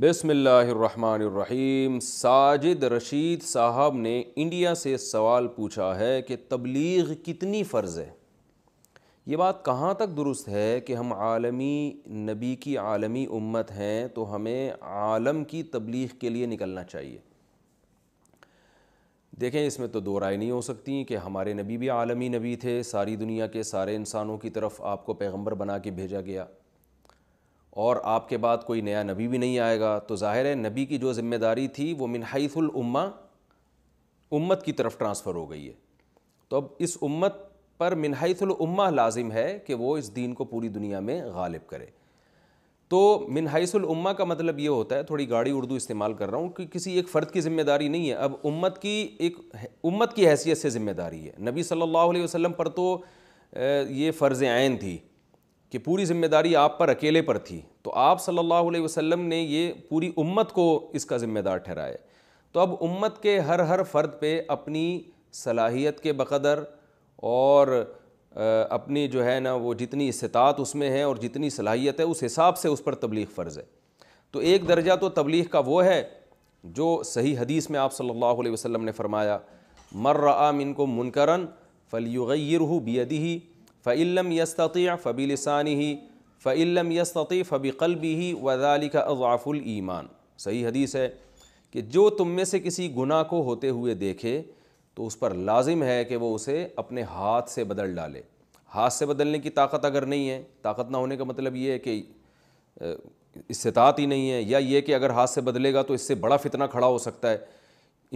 बिसमीम साजिद रशीद साहब ने इंडिया से सवाल पूछा है कि तबलीग कितनी फ़र्ज़ है ये बात कहाँ तक दुरुस्त है कि हम आलमी नबी की आलमी उम्मत हैं तो हमें आलम की तबलीग के लिए निकलना चाहिए देखें इसमें तो दो राय नहीं हो सकती कि हमारे नबी भी आलमी नबी थे सारी दुनिया के सारे इंसानों की तरफ आपको पैगम्बर बना के भेजा गया और आपके बाद कोई नया नबी भी नहीं आएगा तो ज़ाहिर है नबी की जो ज़िम्मेदारी थी वो मिनहैसुल उम्मा उम्मत की तरफ ट्रांसफ़र हो गई है तो अब इस उम्मत पर मिनहैसुल उम्मा लाजिम है कि वो इस दीन को पूरी दुनिया में गालिब करे तो मिनहैसुल उम्मा का मतलब ये होता है थोड़ी गाड़ी उर्दू इस्तेमाल कर रहा हूँ कि किसी एक फ़र्द की ज़िम्मेदारी नहीं है अब उम्मत की एक उम्मत की हैसियत से ज़िम्मेदारी है नबी सल्लल्लाहु अलैहि वसल्लम पर तो ये फ़र्ज़ आयन थी कि पूरी जिम्मेदारी आप पर अकेले पर थी तो आप सल्लल्लाहु अलैहि वसल्लम ने ये पूरी उम्मत को इसका ज़िम्मेदार ठहराया तो अब उम्मत के हर हर फ़र्द पे अपनी सलाहियत के बकदर और अपनी जो है ना वो जितनी इस्तात उसमें है और जितनी सलाहियत है उस हिसाब से उस पर तबलीग फ़र्ज़ है तो एक दर्जा तो तबलीग का वो है जो सही हदीस में आप सल्लल्लाहु अलैहि वसल्लम ने फरमाया मर्र आम इनको मुनकरन फ़लियुगैरहू बियदी फ़िल्म यस्तती फ़बी लसानी ही फ़िल्म यस्तती फ़बी कलबी ही वजाली का अज़ाफ़ुल ईमान सही हदीस है कि जो तुम में से किसी गुनाह को होते हुए देखे तो उस पर लाजिम है कि वो उसे अपने हाथ से बदल डाले हाथ से बदलने की ताकत अगर नहीं है ताकत ना होने का मतलब ये है कि इस्तात ही नहीं है या ये कि अगर हाथ से बदलेगा तो इससे बड़ा फितना खड़ा हो सकता है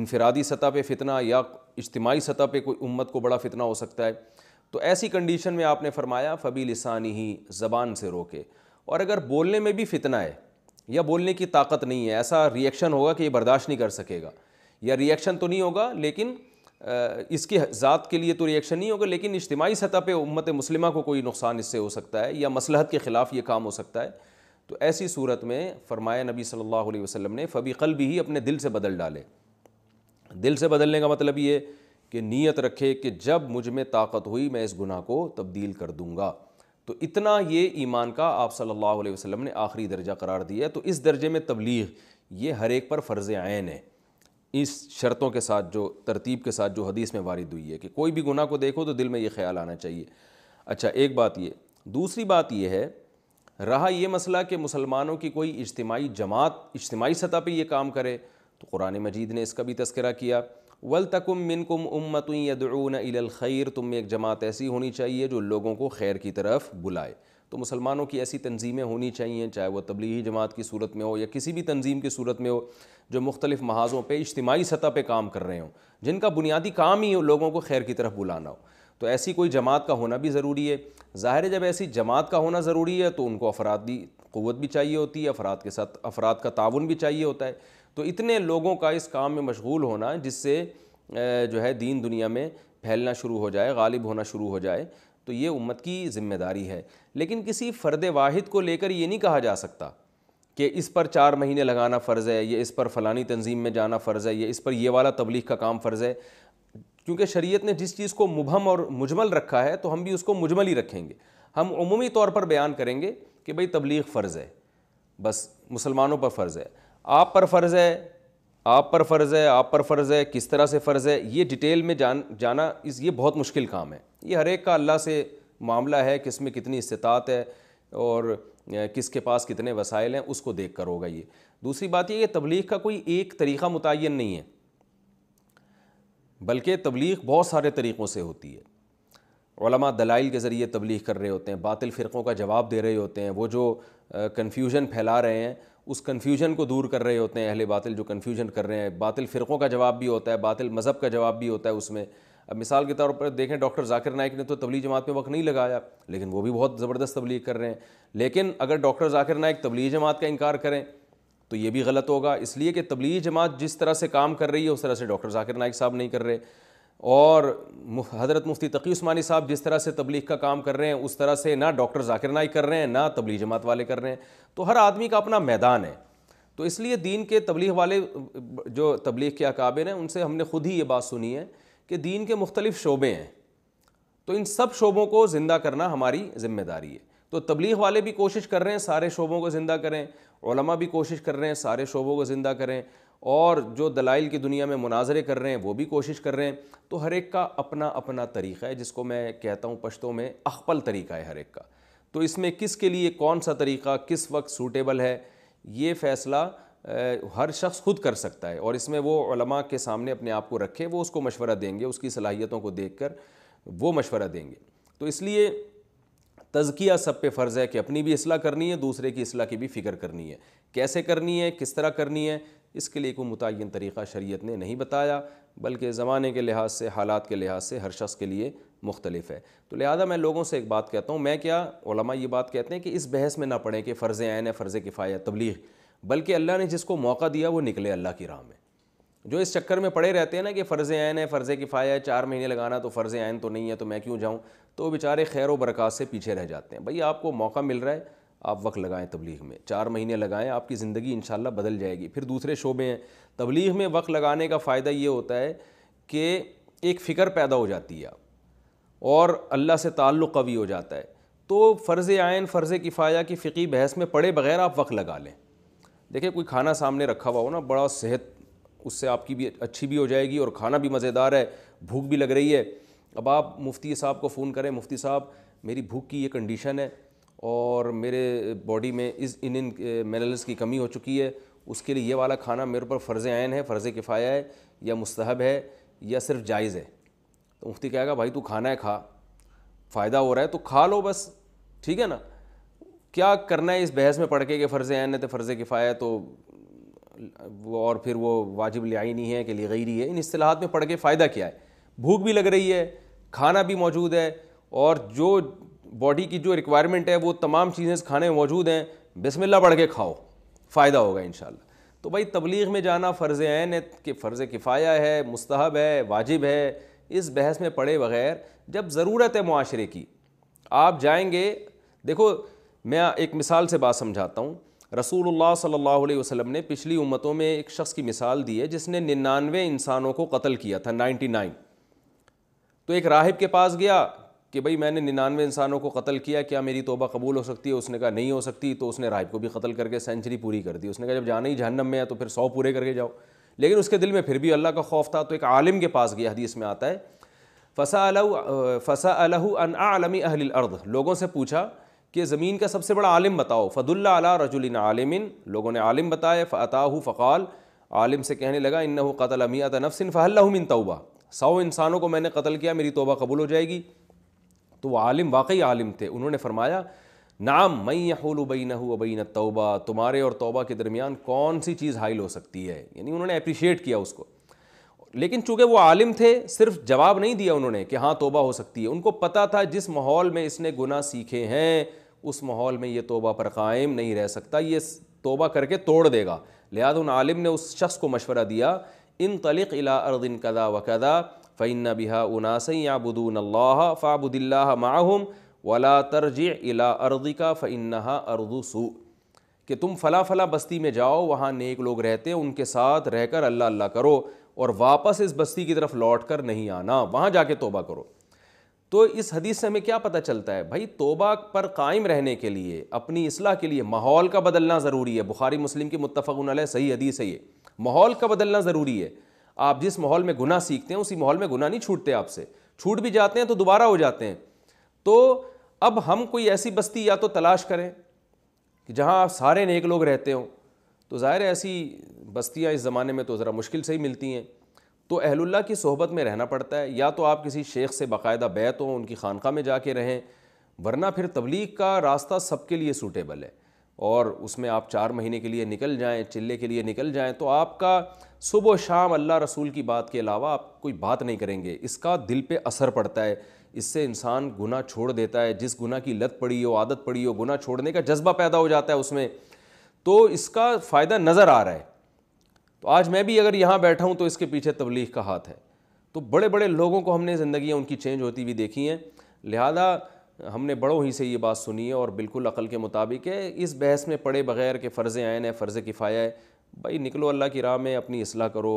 इनफरादी सतह पे फितना या इज्तमाही सतह पे कोई उम्मत को बड़ा फितना हो सकता है तो ऐसी कंडीशन में आपने फरमाया फ़बी लसानी ही ज़बान से रोके और अगर बोलने में भी फितना है या बोलने की ताकत नहीं है ऐसा रिएक्शन होगा कि ये बर्दाश्त नहीं कर सकेगा या रिएक्शन तो नहीं होगा लेकिन इसकी ज़ात के लिए तो रिएक्शन नहीं होगा लेकिन इज्तमाही सतह पर उम्मत मुस्लिम को कोई नुकसान इससे हो सकता है या मसलहत के ख़िलाफ़ ये काम हो सकता है तो ऐसी सूरत में फ़रमाया नबी सल्लल्लाहु अलैहि वसल्लम ने फ़बी कल भी ही अपने दिल से बदल डाले दिल से बदलने का मतलब ये कि नीयत रखे कि जब मुझ में ताकत हुई मैं इस गुनाह को तब्दील कर दूँगा तो इतना ये ईमान का आप सल्लल्लाहु अलैहि वसल्लम ने आखिरी दर्जा करार दिया तो इस दर्जे में तबलीग ये हर एक पर फ़र्ज़ आयन है इस शर्तों के साथ जो तरतीब के साथ जो हदीस में वारिद हुई है कि कोई भी गुनाह को देखो तो दिल में ये ख्याल आना चाहिए अच्छा एक बात ये दूसरी बात यह है रहा ये मसला कि मुसलमानों की कोई इज्तमाही जमात इज्तमाही सतह पर यह काम करे तो कुरान मजीद ने इसका भी तस्करा किया वल तकुम मिनकुम उम्मतुन यदून खैर तुम में एक जमात ऐसी होनी चाहिए जो लोगों को खैर की तरफ बुलाए तो मुसलमानों की ऐसी तंजीमें होनी चाहिए चाहे वह तबलीगी जमात की सूरत में हो या किसी भी तंजीम की सूरत में हो जो मुख्तलिफ़ महाजों पर इज्तमाही सतह पर काम कर रहे हो जिनका बुनियादी काम ही हो लोगों को खैर की तरफ बुलाना हो तो ऐसी कोई जमात का होना भी ज़रूरी है ज़ाहिर है जब ऐसी जमात का होना ज़रूरी है तो उनको अफरादी क़वत भी चाहिए होती है अफराद के साथ अफराद का ताउन भी चाहिए होता है तो इतने लोगों का इस काम में मशगूल होना जिससे जो है दीन दुनिया में फैलना शुरू हो जाए गालिब होना शुरू हो जाए तो ये उम्मत की ज़िम्मेदारी है लेकिन किसी फ़र्द वाहिद को लेकर ये नहीं कहा जा सकता कि इस पर चार महीने लगाना फ़र्ज़ है ये इस पर फ़लानी तंजीम में जाना फ़र्ज़ है ये इस पर ये वाला तबलीग का काम फ़र्ज़ है क्योंकि शरीयत ने जिस चीज़ को मुबहम और मुजमल रखा है तो हम भी उसको मुजमल ही रखेंगे हम अमूमी तौर पर बयान करेंगे कि भाई तबलीग फ़र्ज़ है बस मुसलमानों पर फ़र्ज़ है आप पर फ़र्ज़ है आप पर फ़र्ज़ है आप पर फ़र्ज़ है किस तरह से फ़र्ज़ है ये डिटेल में जान जाना इस ये बहुत मुश्किल काम है ये हर एक का अल्लाह से मामला है किस में कितनी इस्तात है और किसके पास कितने वसाइल हैं उसको देख कर होगा ये दूसरी बात ये कि तबलीग का कोई एक तरीक़ा मुतन नहीं है बल्कि तबलीग बहुत सारे तरीक़ों से होती है ओलमा दलाइल के ज़रिए तबलीग कर रहे होते हैं बातिल फ़िरक़ों का जवाब दे रहे होते हैं वो जो कन्फ्यूज़न फैला रहे हैं उस कन्फ्यूजन को दूर कर रहे होते हैं अहले बातिल जो कन्फ्यूजन कर रहे हैं बातिल फ़िरक़ों का जवाब भी होता है बातिल मज़हब का जवाब भी होता है उसमें अब मिसाल के तौर पर देखें डॉक्टर जाकिर नाइक ने तो तबली जमात में वक्त नहीं लगाया लेकिन वो भी बहुत ज़बरदस्त तबलीग कर रहे हैं लेकिन अगर डॉक्टर जाकिर नाइक तबली जमात का इनकार करें तो ये भी गलत होगा इसलिए कि तबली जमात जिस तरह से काम कर रही है उस तरह से डॉक्टर जाकिर नाइक साहब नहीं कर रहे और हज़रत मुफ्ती तकी उस्मानी साहब जिस तरह से तबलीग का काम कर रहे हैं उस तरह से ना डॉक्टर जाकिर नाइक कर रहे हैं ना तबली जमात वाले कर रहे हैं तो हर आदमी का अपना मैदान है तो इसलिए दीन के तबलीग वाले जो तबलीग के अकाबिर हैं उनसे हमने खुद ही ये बात सुनी है कि दीन के मुख्तलिफ शोबे हैं तो इन सब शोबों को ज़िंदा करना हमारी ज़िम्मेदारी है तो तबलीग वाले भी कोशिश कर रहे हैं सारे शोबों को ज़िंदा करें ओलमा भी कोशिश कर रहे हैं सारे शोबों को ज़िंदा करें और जो दलाइल की दुनिया में मुनाजरे कर रहे हैं वो भी कोशिश कर रहे हैं तो हर एक का अपना अपना तरीक़ा है जिसको मैं कहता हूँ पश्तों में अखपल तरीका है हर एक का तो इसमें किस के लिए कौन सा तरीक़ा किस वक्त सूटेबल है ये फ़ैसला हर शख्स खुद कर सकता है और इसमें वो के सामने अपने आप को रखे वो उसको मशवरा देंगे उसकी सलाहियतों को देख कर वो मशवरा देंगे तो इसलिए तज़किया सब पे फ़र्ज़ है कि अपनी भी असलाह करनी है दूसरे की असलाह की भी फ़िक्र करनी है कैसे करनी है किस तरह करनी है इसके लिए कोई मुतन तरीक़ा शरीय ने नहीं बताया बल्कि ज़माने के लिहाज से हालात के लिहाज से हर शख्स के लिए मुख्तलिफ है तो लिहाजा मैं लोगों से एक बात कहता हूँ मैं क्या ओलमा ये बात कहते हैं कि इस बहस में ना पढ़ें कि फ़र्ज़ आयन है फ़र्ज़ किफ़ाया तबलीग बल्कि अल्लाह ने जिसको मौका दिया वो निकले अल्लाह की राह में जो इस चक्कर में पड़े रहते हैं ना कि फ़र्ज़ आयन है फ़र्ज़ किफ़ाया है चार महीने लगाना तो फ़र्ज़ आयन तो नहीं है तो मैं क्यों जाऊँ तो बेचारे खैर व बरक़ात से पीछे रह जाते हैं भाई आपको मौका मिल रहा है आप वक्त लगाएं तबलीग में चार महीने लगाएं आपकी ज़िंदगी इन बदल जाएगी फिर दूसरे शोबे हैं तबलीग में वक्त लगाने का फ़ायदा ये होता है कि एक फ़िक्र पैदा हो जाती है और अल्लाह से ताल्लुक़ कवी हो जाता है तो फ़र्ज़ आयन फ़र्ज़ किफ़ाया की फ़िकी बहस में पड़े बगैर आप वक्त लगा लें देखिए कोई खाना सामने रखा हुआ हो ना बड़ा सेहत उससे आपकी भी अच्छी भी हो जाएगी और खाना भी मज़ेदार है भूख भी लग रही है अब आप मुफ्ती साहब को फ़ोन करें मुफ्ती साहब मेरी भूख की ये कंडीशन है और मेरे बॉडी में इस इन इन मिनरल्स की कमी हो चुकी है उसके लिए ये वाला खाना मेरे ऊपर फ़र्ज़ आन है फ़र्ज़ किफ़ाया है या मुस्तहब है या सिर्फ जायज़ है तो मुफ्ती कहेगा भाई तू खाना है खा फ़ायदा हो रहा है तो खा लो बस ठीक है ना क्या करना है इस बहस में पढ़ के कि फ़र्ज़ आयन है तो फ़र्ज़ किफ़ाया तो वो और फिर वो वाजिब लियाई नहीं है कि लिए गैरी है इन असलाहत में पढ़ के फ़ायदा क्या है भूख भी लग रही है खाना भी मौजूद है और जो बॉडी की जो रिक्वायरमेंट है वो तमाम चीज़ें खाने में मौजूद हैं बिसमिल्ला पढ़ के खाओ फ़ायदा होगा इन तो भाई तबलीग में जाना फ़र्ज़ आन है कि फ़र्ज़ किफ़ाया है मुस्तहब है वाजिब है इस बहस में पड़े बगैर जब ज़रूरत है माशरे की आप जाएंगे देखो मैं एक मिसाल से बात समझाता हूँ रसूलुल्लाह सल्लल्लाहु अलैहि वसल्लम ने पिछली उम्मतों में एक शख्स की मिसाल दी है जिसने निन्यानवे इंसानों को कत्ल किया था 99 तो एक राहिब के पास गया कि भाई मैंने निन्यानवे इंसानों को कत्ल किया क्या मेरी तोबा कबूल हो सकती है उसने कहा नहीं हो सकती तो उसने राहिब को भी कत्ल करके सेंचुरी पूरी कर दी उसने कहा जब जाना ही जहन्नम में है तो फिर सौ पूरे करके जाओ लेकिन उसके दिल में फिर भी अल्लाह का खौफ था तो एक आलिम के पास गया हदीस में आता है फसा अलहू फसा अलहू अन आलमी अहल अर्द लोगों से पूछा कि ज़मीन का सबसे बड़ा आलिम बताओ फ़दुल्ला अला रजुलिन आलमिन लोगों ने आलिम बताया फ़ताहू फ़क़ाल आलिम से कहने लगा इन कतल अमियात नफसिन फ़हल्ला मिन तौबा सौ इंसानों को मैंने कत्ल किया मेरी तोबा कबूल हो जाएगी तो वह आलिम वाकई आलिम थे उन्होंने फरमाया नाम मई बई न तोबा तुम्हारे और तौबा के दरमियान कौन सी चीज़ हाइल हो सकती है यानी उन्होंने अप्रिशिएट किया उसको लेकिन चूँकि वो आलिम थे सिर्फ जवाब नहीं दिया उन्होंने कि हाँ तोबा हो सकती है उनको पता था जिस माहौल में इसने गुना सीखे हैं उस माहौल में ये तोबा पर कायम नहीं रह सकता ये तोबा करके तोड़ देगा लिहाजा उन आलिम ने उस शख्स को मशवरा दिया इन तलिक इला अर्दिन कदा व कदा फ़ैन बिहा उनासई याबुदून अल्लाह फ़ाबुदिल्ला माहम वला तर्ज इला अर्दिका फ़ैनहा अर्दुसू कि तुम फ़ला फ़ला बस्ती में जाओ वहाँ नेक लोग रहते हैं उनके साथ रहकर अल्लाह अल्लाह करो और वापस इस बस्ती की तरफ लौट कर नहीं आना वहाँ जाके तोबा करो तो इस हदीस से हमें क्या पता चलता है भाई तोबा पर कायम रहने के लिए अपनी असलाह के लिए माहौल का बदलना ज़रूरी है बुखारी मुस्लिम की मुतफ़न सही हदीस है ये माहौल का बदलना ज़रूरी है आप जिस माहौल में गुना सीखते हैं उसी माहौल में गुना नहीं छूटते आपसे छूट भी जाते हैं तो दोबारा हो जाते हैं तो अब हम कोई ऐसी बस्ती या तो तलाश करें कि जहाँ आप सारे नेक लोग रहते हों तो ज़ाहिर ऐसी बस्तियाँ इस ज़माने में तो ज़रा मुश्किल से ही मिलती हैं तो अहलुल्ला की सोहबत में रहना पड़ता है या तो आप किसी शेख से बाकायदा बैत हों उनकी खानका में जाके रहें वरना फिर तबलीग का रास्ता सबके लिए सूटेबल है और उसमें आप चार महीने के लिए निकल जाएं चिल्ले के लिए निकल जाएं तो आपका सुबह शाम अल्लाह रसूल की बात के अलावा आप कोई बात नहीं करेंगे इसका दिल पे असर पड़ता है इससे इंसान गुना छोड़ देता है जिस गुना की लत पड़ी हो आदत पड़ी हो गुना छोड़ने का जज्बा पैदा हो जाता है उसमें तो इसका फ़ायदा नज़र आ रहा है तो आज मैं भी अगर यहाँ बैठा हूँ तो इसके पीछे तबलीग का हाथ है तो बड़े बड़े लोगों को हमने ज़िंदगी उनकी चेंज होती हुई देखी हैं लिहाजा हमने बड़ों ही से ये बात सुनी है और बिल्कुल अकल के मुताबिक है इस बहस में पड़े बगैर के फ़र्ज़ आयन है फ़र्ज़ किफ़ाया है भाई निकलो अल्लाह की राह में अपनी असलाह करो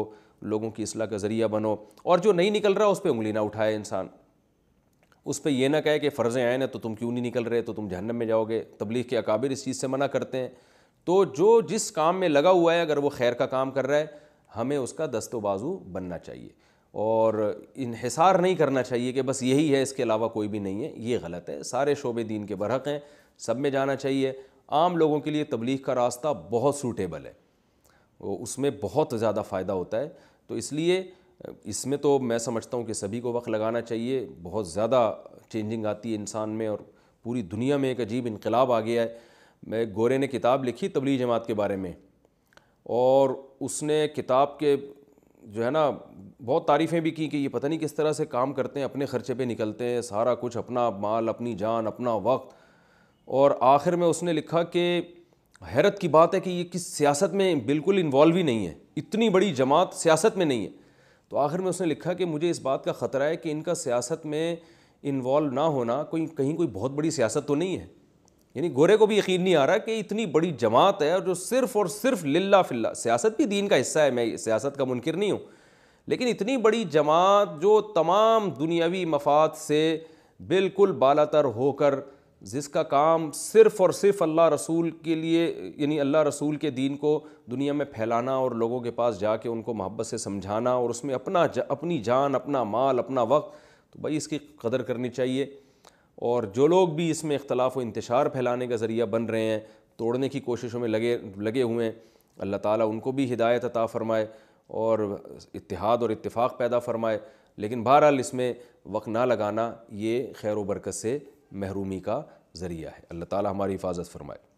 लोगों की असलाह का ज़रिया बनो और जो नहीं निकल रहा उस पर उंगली ना उठाए इंसान उस पर यह ना कहे कि फ़र्ज़ आयन है तो तुम क्यों नहीं निकल रहे तो तुम जहनम में जाओगे तबलीग के अकाबिर इस चीज़ से मना करते हैं तो जो जिस काम में लगा हुआ है अगर वो खैर का काम कर रहा है हमें उसका दस्तोबाजू बनना चाहिए और इन्हिसार नहीं करना चाहिए कि बस यही है इसके अलावा कोई भी नहीं है ये गलत है सारे शोबे दीन के बरहक हैं सब में जाना चाहिए आम लोगों के लिए तबलीग का रास्ता बहुत सूटेबल है उसमें बहुत ज़्यादा फ़ायदा होता है तो इसलिए इसमें तो मैं समझता हूँ कि सभी को वक्त लगाना चाहिए बहुत ज़्यादा चेंजिंग आती है इंसान में और पूरी दुनिया में एक अजीब इनकलाब आ गया है मैं गोरे ने किताब लिखी तबली जमात के बारे में और उसने किताब के जो है ना बहुत तारीफ़ें भी की कि ये पता नहीं किस तरह से काम करते हैं अपने ख़र्चे पर निकलते हैं सारा कुछ अपना माल अपनी जान अपना वक्त और आखिर में उसने लिखा कि हैरत की बात है कि ये किस सियासत में बिल्कुल इन्वॉल्व ही नहीं है इतनी बड़ी जमात सियासत में नहीं है तो आखिर में उसने लिखा कि मुझे इस बात का ख़तरा है कि इनका सियासत में इन्वॉल्व ना होना कोई कहीं कोई बहुत बड़ी सियासत तो नहीं है यानी गोरे को भी यकीन नहीं आ रहा कि इतनी बड़ी जमात है और जो सिर्फ और सिर्फ लिल्ला फिल्ला सियासत भी दीन का हिस्सा है मैं सियासत का मुनकर नहीं हूँ लेकिन इतनी बड़ी जमात जो तमाम दुनियावी मफाद से बिल्कुल बाला तर होकर जिसका काम सिर्फ़ और सिर्फ अल्लाह रसूल के लिए यानी अल्लाह रसूल के दीन को दुनिया में फैलाना और लोगों के पास जाके उनको मोहब्बत से समझाना और उसमें अपना अपनी जान अपना माल अपना वक्त तो भाई इसकी कदर करनी चाहिए और जो लोग भी इसमें इख्तलाफ व इंतशार फैलाने का ज़रिया बन रहे हैं तोड़ने की कोशिशों में लगे लगे हुए हैं अल्लाह ताला उनको भी हिदायत अता फ़रमाए और इतिहाद और इत्तेफाक पैदा फ़रमाए लेकिन बहरहाल इसमें वक्त ना लगाना ये खैर बरकत से महरूमी का ज़रिया है अल्लाह ताला हमारी हिफाजत फरमाए